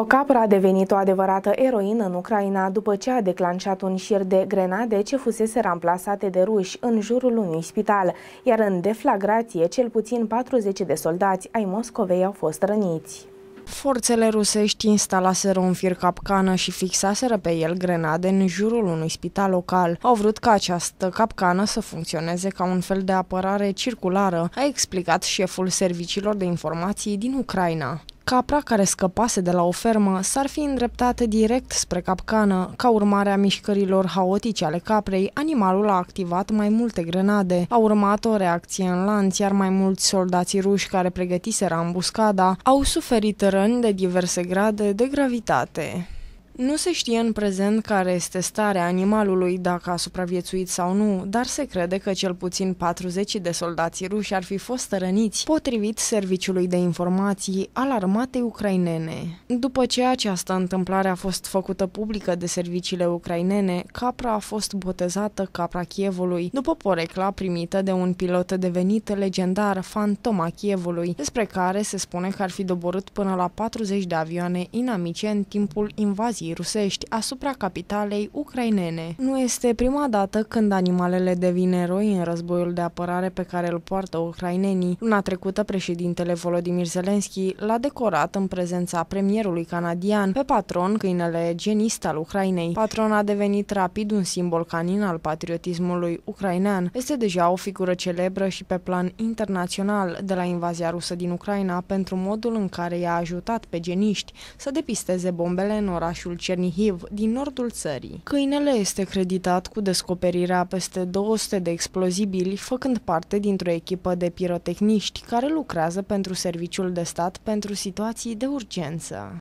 O capră a devenit o adevărată eroină în Ucraina după ce a declanșat un șir de grenade ce fusese ramplasate de ruși în jurul unui spital, iar în deflagrație cel puțin 40 de soldați ai Moscovei au fost răniți. Forțele rusești instalaseră un fir capcană și fixaseră pe el grenade în jurul unui spital local. Au vrut ca această capcană să funcționeze ca un fel de apărare circulară, a explicat șeful serviciilor de informații din Ucraina. Capra, care scăpase de la o fermă, s-ar fi îndreptat direct spre capcană. Ca urmare a mișcărilor haotice ale caprei, animalul a activat mai multe grenade. A urmat o reacție în lanț, iar mai mulți soldații ruși care pregătiseră ambuscada au suferit răni de diverse grade de gravitate. Nu se știe în prezent care este starea animalului, dacă a supraviețuit sau nu, dar se crede că cel puțin 40 de soldați ruși ar fi fost răniți, potrivit Serviciului de Informații al armatei ucrainene. După ce această întâmplare a fost făcută publică de serviciile ucrainene, capra a fost botezată capra Chievului, după porecla primită de un pilot devenit legendar, fantoma Chievului, despre care se spune că ar fi doborât până la 40 de avioane inamice în timpul invaziei invaziei rusești asupra capitalei ucrainene. Nu este prima dată când animalele devin eroi în războiul de apărare pe care îl poartă ucrainenii. Luna trecută, președintele Volodymyr Zelensky l-a decorat în prezența premierului canadian pe patron câinele genist al Ucrainei. Patron a devenit rapid un simbol canin al patriotismului ucrainean. Este deja o figură celebră și pe plan internațional de la invazia rusă din Ucraina pentru modul în care i-a ajutat pe geniști să depisteze bombele în orașul județul Cernihiv, din nordul țării. Câinele este creditat cu descoperirea a peste 200 de explozibili, făcând parte dintr-o echipă de pirotehniști care lucrează pentru Serviciul de Stat pentru Situații de Urgență.